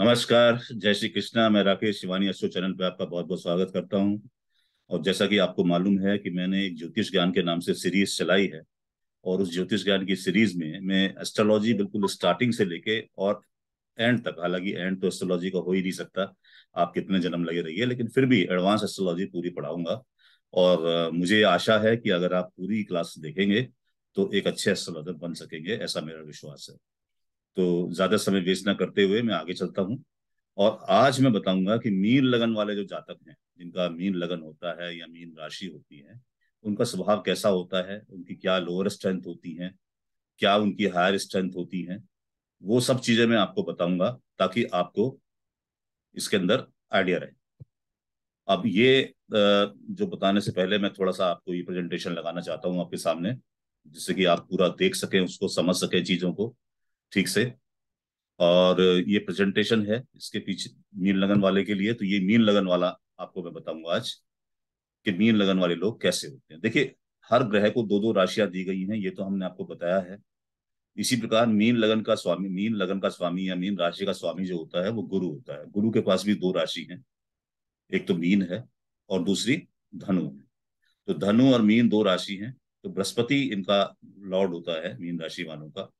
नमस्कार जय श्री कृष्णा मैं राकेश शिवानी अशोक चैनल पे आपका बहुत बहुत स्वागत करता हूँ और जैसा कि आपको मालूम है कि मैंने एक ज्योतिष ज्ञान के नाम से सीरीज चलाई है और उस ज्योतिष ज्ञान की सीरीज में मैं एस्ट्रोलॉजी बिल्कुल स्टार्टिंग से लेके और एंड तक हालांकि एंड तो एस्ट्रोलॉजी का हो ही नहीं सकता आप कितने जन्म लगे रहिए लेकिन फिर भी एडवांस एस्ट्रोलॉजी पूरी पढ़ाऊंगा और मुझे आशा है कि अगर आप पूरी क्लास देखेंगे तो एक अच्छे एस्ट्रोलॉजर बन सकेंगे ऐसा मेरा विश्वास है तो ज्यादा समय वेस्ट ना करते हुए मैं आगे चलता हूँ और आज मैं बताऊंगा कि मीन लगन वाले जो जातक हैं जिनका मीन लगन होता है या मीन राशि होती है उनका स्वभाव कैसा होता है उनकी क्या लोअर स्ट्रेंथ होती है क्या उनकी हायर स्ट्रेंथ होती है वो सब चीजें मैं आपको बताऊंगा ताकि आपको इसके अंदर आइडिया रहे अब ये जो बताने से पहले मैं थोड़ा सा आपको ये प्रेजेंटेशन लगाना चाहता हूँ आपके सामने जिससे कि आप पूरा देख सकें उसको समझ सकें चीजों को ठीक से और ये प्रेजेंटेशन है इसके पीछे मीन लगन वाले के लिए तो ये मीन लगन वाला आपको मैं बताऊंगा आज कि मीन लगन वाले लोग कैसे होते हैं देखिए हर ग्रह को दो दो राशियां दी गई हैं ये तो हमने आपको बताया है इसी प्रकार मीन लगन का स्वामी मीन लगन का स्वामी या मीन राशि का स्वामी जो होता है वो गुरु होता है गुरु के पास भी दो राशि है एक तो मीन है और दूसरी धनु है तो धनु और मीन दो राशि है तो बृहस्पति इनका लॉर्ड होता है मीन राशि वालों का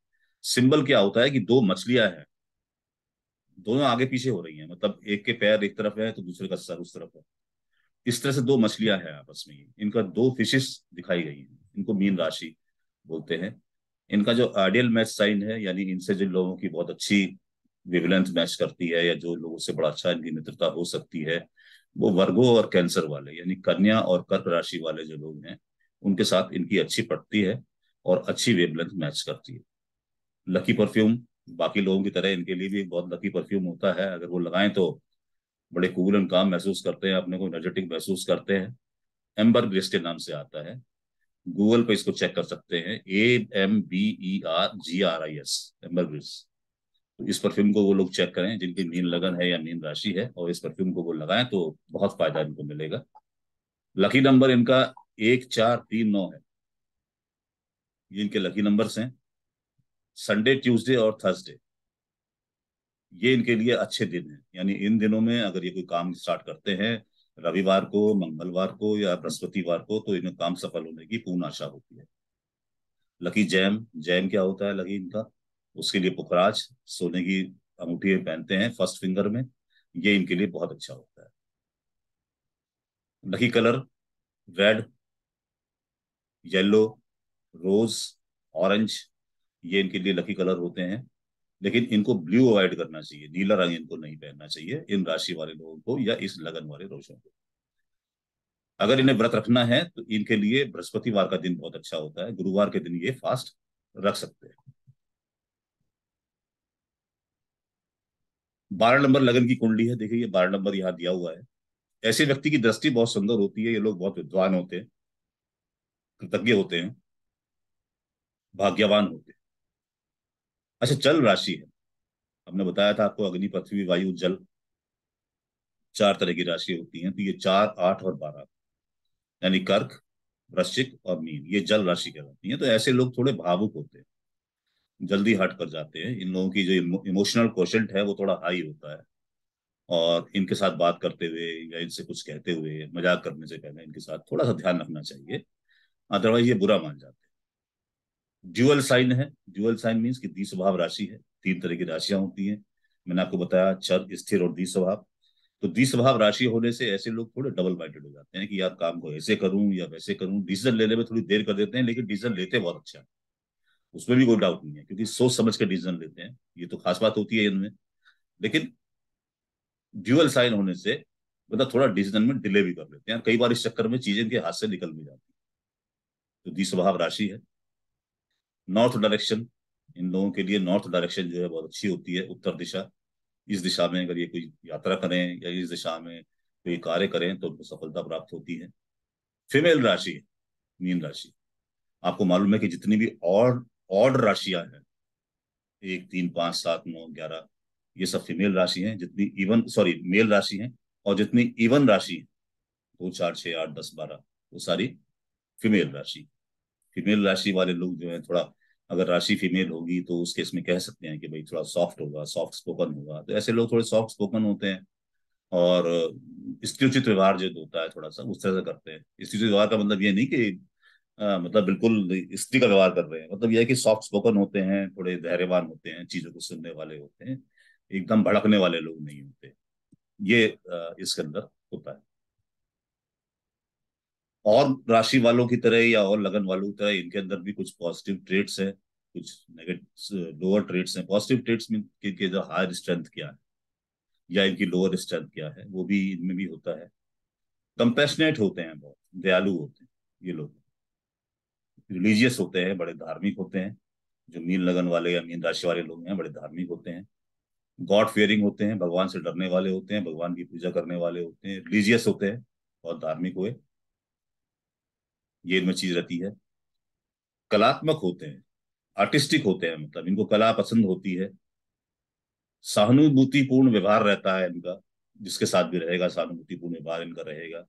सिंबल क्या होता है कि दो मछलियां हैं दोनों आगे पीछे हो रही हैं मतलब एक के पैर एक तरफ है तो दूसरे का सर उस तरफ है इस तरह से दो मछलियां हैं आपस में इनका दो फिशेस दिखाई गई हैं इनको मीन राशि बोलते हैं इनका जो आइडियल मैच साइन है यानी इनसे जिन लोगों की बहुत अच्छी विविलेंस मैच करती है या जो लोगों से बड़ा अच्छा इनकी मित्रता हो सकती है वो वर्गो और कैंसर वाले यानी कन्या और कर्क राशि वाले जो लोग हैं उनके साथ इनकी अच्छी पटती है और अच्छी वेबलेंथ मैच करती है लकी परफ्यूम बाकी लोगों की तरह इनके लिए भी एक बहुत लकी परफ्यूम होता है अगर वो लगाएं तो बड़े कूल एंड काम महसूस करते हैं अपने को एनर्जेटिक महसूस करते हैं एम्बर ग्रेस के नाम से आता है गूगल पे इसको चेक कर सकते हैं A M B E R G R I S ambergris तो इस परफ्यूम को वो लोग चेक करें जिनकी मीन लगन है या मीन राशि है और इस परफ्यूम को वो लगाएं तो बहुत फायदा इनको मिलेगा लकी नंबर इनका एक चार तीन नौ है ये इनके लकी नंबर्स हैं संडे ट्यूसडे और थर्सडे ये इनके लिए अच्छे दिन हैं यानी इन दिनों में अगर ये कोई काम स्टार्ट करते हैं रविवार को मंगलवार को या बृहस्पतिवार को तो इन्हें काम सफल होने की पूर्ण आशा होती है लकी जैम जैम क्या होता है लकी इनका उसके लिए पुखराज सोने की अंगूठी पहनते हैं फर्स्ट फिंगर में ये इनके लिए बहुत अच्छा होता है lucky colour red yellow rose orange ये इनके लिए लकी कलर होते हैं लेकिन इनको ब्लू अवॉइड करना चाहिए नीला रंग इनको नहीं पहनना चाहिए इन राशि वाले लोगों को या इस लगन वाले रोशों को अगर इन्हें व्रत रखना है तो इनके लिए बृहस्पतिवार का दिन बहुत अच्छा होता है गुरुवार के दिन ये फास्ट रख सकते हैं बारह नंबर लगन की कुंडली है देखिए ये बारह नंबर यहाँ दिया हुआ है ऐसे व्यक्ति की दृष्टि बहुत सुंदर होती है ये लोग बहुत विद्वान होते हैं कृतज्ञ होते हैं भाग्यवान होते हैं अच्छा जल राशि है हमने बताया था आपको अग्नि पृथ्वी वायु जल चार तरह की राशि होती है तो ये चार आठ और बारह यानी कर्क वृश्चिक और मीन ये जल राशि कहलाती है तो ऐसे लोग थोड़े भावुक होते हैं जल्दी हट कर जाते हैं इन लोगों की जो इमोशनल क्वेश्चन है वो थोड़ा हाई होता है और इनके साथ बात करते हुए या इनसे कुछ कहते हुए मजाक करने से पहले इनके साथ थोड़ा सा ध्यान रखना चाहिए अदरवाइज ये बुरा मान जाते हैं ड्यूअल साइन है ड्यूअल साइन मीन्स की द्विस्वभाव राशि है तीन तरह की राशियां होती हैं मैंने आपको बताया चर स्थिर और द्विस्वभाव तो द्विस्वभाव राशि होने से ऐसे लोग थोड़े डबल माइंडेड हो जाते हैं कि यार काम को ऐसे करूं या वैसे करूं डिसीजन लेने में थोड़ी देर कर देते हैं लेकिन डिसीजन लेते बहुत अच्छा है उसमें भी कोई डाउट नहीं है क्योंकि सोच समझ के डिसीजन लेते हैं ये तो खास बात होती है इनमें लेकिन ड्यूअल साइन होने से मतलब थोड़ा डिसीजन में डिले भी कर लेते हैं कई बार इस चक्कर में चीजें इनके हाथ से निकल भी जाती है तो द्विस्वभाव राशि है नॉर्थ डायरेक्शन इन लोगों के लिए नॉर्थ डायरेक्शन जो है बहुत अच्छी होती है उत्तर दिशा इस दिशा में अगर ये कोई यात्रा करें या इस दिशा में कोई कार्य करें तो उनको सफलता प्राप्त होती है फीमेल राशि मीन राशि आपको मालूम है कि जितनी भी और राशियां हैं एक तीन पांच सात नौ ग्यारह ये सब फीमेल राशि हैं जितनी इवन सॉरी मेल राशि हैं और जितनी इवन राशि दो चार छह आठ दस बारह वो सारी फीमेल राशि फीमेल राशि वाले लोग जो है थोड़ा अगर राशि फीमेल होगी तो उस केस में कह सकते हैं कि भाई थोड़ा सॉफ्ट होगा सॉफ्ट स्पोकन होगा तो ऐसे लोग थोड़े सॉफ्ट स्पोकन होते हैं और स्त्रियोचित व्यवहार जो होता है थोड़ा सा उस तरह से करते हैं स्त्रियोचित व्यवहार का मतलब ये नहीं कि आ, मतलब बिल्कुल स्त्री का व्यवहार कर रहे हैं मतलब यह है कि सॉफ्ट स्पोकन होते हैं थोड़े धैर्यवान होते हैं चीजों को सुनने वाले होते हैं एकदम भड़कने वाले लोग नहीं होते ये इसके अंदर होता है और राशि वालों की तरह या और लगन वालों की तरह इनके अंदर भी कुछ पॉजिटिव ट्रेड्स हैं कुछ नेगेटिव लोअर ट्रेड्स हैं पॉजिटिव ट्रेड्स में इनके जो हायर स्ट्रेंथ क्या है या इनकी लोअर स्ट्रेंथ क्या है वो भी इनमें भी होता है कंपेशनेट होते हैं बहुत दयालु होते हैं ये लोग रिलीजियस होते हैं बड़े धार्मिक होते हैं जो मीन लगन वाले या मीन राशि वाले लोग हैं बड़े धार्मिक होते हैं गॉड फेयरिंग होते हैं भगवान से डरने वाले होते हैं भगवान की पूजा करने वाले होते हैं रिलीजियस होते हैं बहुत धार्मिक हुए ये इनमें चीज रहती है कलात्मक होते हैं आर्टिस्टिक होते हैं मतलब इनको कला पसंद होती है सहानुभूतिपूर्ण व्यवहार रहता है इनका जिसके साथ भी रहेगा सहानुभूतिपूर्ण व्यवहार इनका रहेगा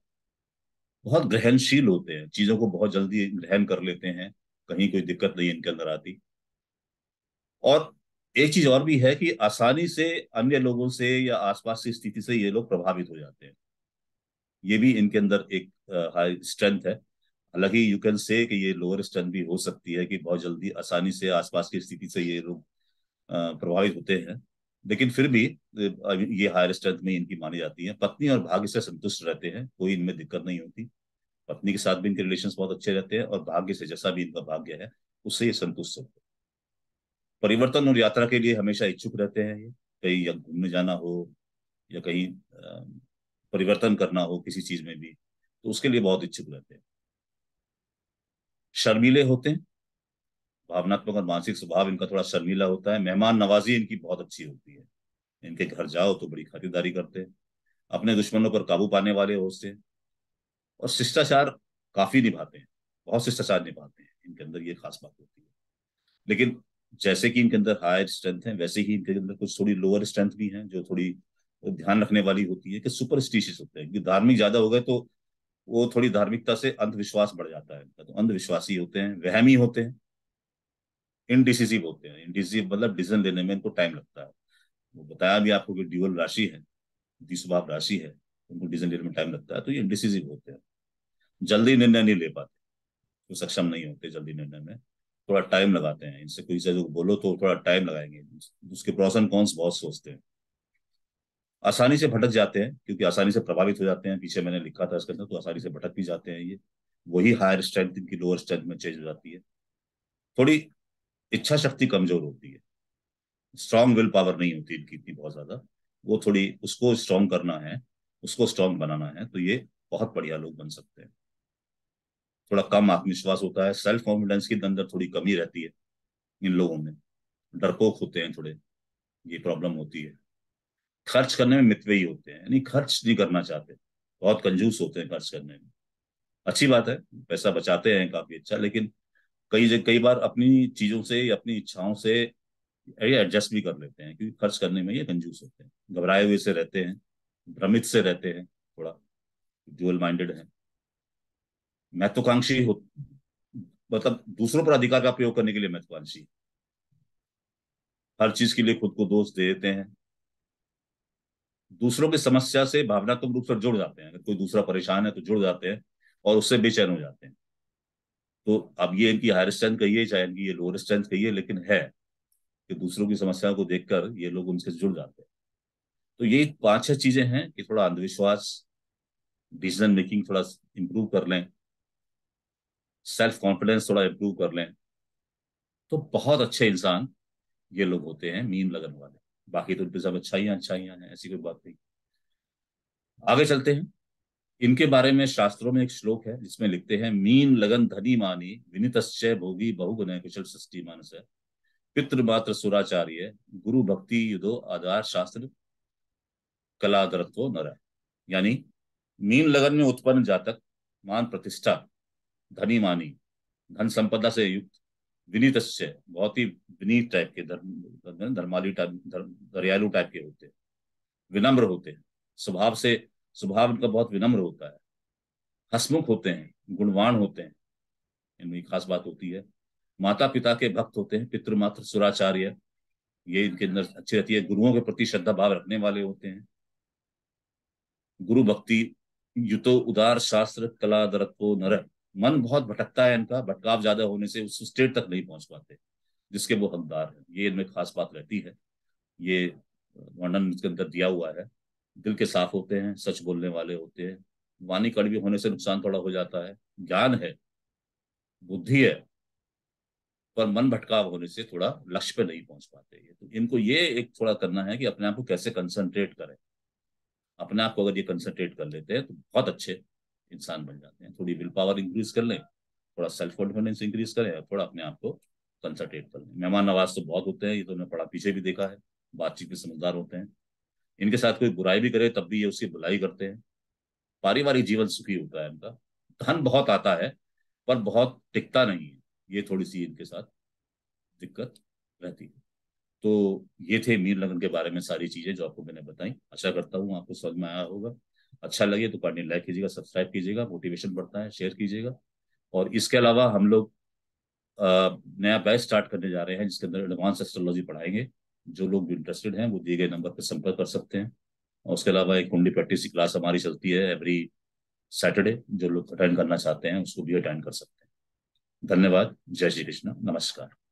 बहुत ग्रहणशील होते हैं चीजों को बहुत जल्दी ग्रहण कर लेते हैं कहीं कोई दिक्कत नहीं इनके अंदर आती और एक चीज और भी है कि आसानी से अन्य लोगों से या आसपास की स्थिति से ये लोग प्रभावित हो जाते हैं ये भी इनके अंदर एक हाई स्ट्रेंथ है हालांकि यू कैन से कि ये लोअर स्टर्न भी हो सकती है कि बहुत जल्दी आसानी से आसपास की स्थिति से ये लोग प्रभावित होते हैं लेकिन फिर भी ये हायर स्ट्रेंथ में इनकी मानी जाती है पत्नी और भाग्य से संतुष्ट रहते हैं कोई इनमें दिक्कत नहीं होती पत्नी के साथ भी इनके रिलेशन बहुत अच्छे रहते हैं और भाग्य से जैसा भी इनका भाग्य है उससे ये संतुष्ट रहते हैं परिवर्तन और यात्रा के लिए हमेशा इच्छुक रहते हैं ये कहीं या घूमने जाना हो या कहीं परिवर्तन करना हो किसी चीज में भी तो उसके लिए बहुत इच्छुक रहते हैं शर्मीले होते हैं भावनात्मक और मानसिक स्वभाव इनका थोड़ा शर्मीला होता है मेहमान नवाजी इनकी बहुत अच्छी होती है इनके घर जाओ तो बड़ी खातिरदारी करते हैं अपने दुश्मनों पर काबू पाने वाले होते हैं और शिष्टाचार काफी निभाते हैं बहुत शिष्टाचार निभाते हैं इनके अंदर ये खास बात होती है लेकिन जैसे कि इनके अंदर हायर स्ट्रेंथ है वैसे ही इनके अंदर कुछ थोड़ी लोअर स्ट्रेंथ भी है जो थोड़ी ध्यान रखने वाली होती है कि सुपर स्टीशियस होते हैं क्योंकि धार्मिक ज्यादा हो गए तो वो थोड़ी धार्मिकता से अंधविश्वास बढ़ जाता है इनका तो अंधविश्वासी होते हैं वहमी होते हैं इनडिसिजिव होते हैं इनडिसिजिव मतलब डिसीजन लेने में इनको टाइम लगता है वो बताया भी आपको कि ड्यूअल राशि है द्विस्वभाव राशि है उनको डिसीजन लेने में टाइम लगता है तो ये इनडिसिजिव होते हैं जल्दी निर्णय नहीं ले पाते तो सक्षम नहीं होते जल्दी निर्णय में थोड़ा टाइम लगाते हैं इनसे कोई चीज बोलो तो थोड़ा टाइम लगाएंगे उसके प्रोस एंड कॉन्स बहुत सोचते हैं आसानी से भटक जाते हैं क्योंकि आसानी से प्रभावित हो जाते हैं पीछे मैंने लिखा था इसके अंदर तो आसानी से भटक भी जाते हैं ये वही हायर स्ट्रेंथ इनकी लोअर स्ट्रेंथ में चेंज हो जाती है थोड़ी इच्छा शक्ति कमजोर होती है स्ट्रांग विल पावर नहीं होती इनकी इतनी बहुत ज्यादा वो थोड़ी उसको स्ट्रांग करना है उसको स्ट्रांग बनाना है तो ये बहुत बढ़िया लोग बन सकते हैं थोड़ा कम आत्मविश्वास होता है सेल्फ कॉन्फिडेंस के अंदर थोड़ी कमी रहती है इन लोगों में डरपोक होते हैं थोड़े ये प्रॉब्लम होती है खर्च करने में ही होते हैं यानी खर्च नहीं करना चाहते बहुत कंजूस होते हैं खर्च करने में अच्छी बात है पैसा बचाते हैं काफी अच्छा लेकिन कई कई बार अपनी चीजों से अपनी इच्छाओं से एडजस्ट भी कर लेते हैं क्योंकि खर्च करने में ये कंजूस होते हैं घबराए हुए से रहते हैं भ्रमित से रहते हैं थोड़ा ड्यूअल माइंडेड है महत्वाकांक्षी हो मतलब दूसरों पर अधिकार का प्रयोग करने के लिए महत्वाकांक्षी हर चीज के लिए खुद को दोष दे देते हैं दूसरों की समस्या से भावनात्मक रूप से जुड़ जाते हैं अगर कोई दूसरा परेशान है तो जुड़ जाते हैं और उससे बेचैन हो जाते हैं तो अब ये इनकी हायर स्ट्रेंथ कहिए चाहे इनकी ये लोअर स्ट्रेंथ कहिए लेकिन है कि दूसरों की समस्या को देखकर ये लोग उनसे जुड़ जाते हैं तो ये पांच छह चीजें हैं कि थोड़ा अंधविश्वास डिसीजन मेकिंग थोड़ा इंप्रूव कर लें सेल्फ कॉन्फिडेंस थोड़ा इंप्रूव कर लें तो बहुत अच्छे इंसान ये लोग होते हैं मीन लगन वाले बाकी तो उन सब अच्छाइयाँ अच्छाइयाँ हैं ऐसी कोई बात नहीं आगे चलते हैं इनके बारे में शास्त्रों में एक श्लोक है जिसमें लिखते हैं मीन लगन धनी मानी विनित भोगी बहुगुण कुशल सृष्टि मानस है पितृमात्र सुराचार्य गुरु भक्ति युदो आधार शास्त्र कला कलादरत्व नर है यानी मीन लगन में उत्पन्न जातक मान प्रतिष्ठा धनी मानी धन संपदा से युक्त विनीत बहुत ही विनीत टाइप के धर्म धर्माली टाइप दरियालु टाइप के होते हैं विनम्र होते हैं स्वभाव से स्वभाव इनका बहुत विनम्र होता है हसमुख होते हैं गुणवान होते हैं इनमें खास बात होती है माता पिता के भक्त होते हैं पितृमात्र सुराचार्य ये इनके अंदर अच्छी रहती है गुरुओं के प्रति श्रद्धा भाव रखने वाले होते हैं गुरु भक्ति युतो उदार शास्त्र कला दरत्वो नरक मन बहुत भटकता है इनका भटकाव ज्यादा होने से उस स्टेट तक नहीं पहुंच पाते जिसके वो हकदार हैं ये इनमें खास बात रहती है ये वर्णन इसके अंदर दिया हुआ है दिल के साफ होते हैं सच बोलने वाले होते हैं वाणी कड़वी होने से नुकसान थोड़ा हो जाता है ज्ञान है बुद्धि है पर मन भटकाव होने से थोड़ा लक्ष्य पे नहीं पहुंच पाते ये तो इनको ये एक थोड़ा करना है कि अपने आप को कैसे कंसंट्रेट करें अपने आप को अगर ये कंसंट्रेट कर लेते हैं तो बहुत अच्छे इंसान बन जाते हैं थोड़ी विल पावर इंक्रीज कर लें थोड़ा सेल्फ कॉन्फिडेंस इंक्रीज करें और थोड़ा अपने आप को कंसनट्रेट कर लें मेहमान नवाज तो बहुत होते हैं ये तो हमने पढ़ा पीछे भी देखा है बातचीत में समझदार होते हैं इनके साथ कोई बुराई भी करे तब भी ये उसकी बुलाई करते हैं पारिवारिक जीवन सुखी होता है इनका धन बहुत आता है पर बहुत टिकता नहीं है ये थोड़ी सी इनके साथ दिक्कत रहती है तो ये थे मीर लगन के बारे में सारी चीजें जो आपको मैंने बताई आशा करता हूँ आपको समझ में आया होगा अच्छा लगे तो कार्डिन लाइक कीजिएगा सब्सक्राइब कीजिएगा मोटिवेशन बढ़ता है शेयर कीजिएगा और इसके अलावा हम लोग नया बैच स्टार्ट करने जा रहे हैं जिसके अंदर एडवांस एस्ट्रोलॉजी पढ़ाएंगे जो लोग भी इंटरेस्टेड हैं वो दिए गए नंबर पर संपर्क कर सकते हैं और उसके अलावा एक कुंडली प्रैक्टिस की क्लास हमारी चलती है एवरी सैटरडे जो लोग अटेंड करना चाहते हैं उसको भी अटेंड कर सकते हैं धन्यवाद जय श्री कृष्ण नमस्कार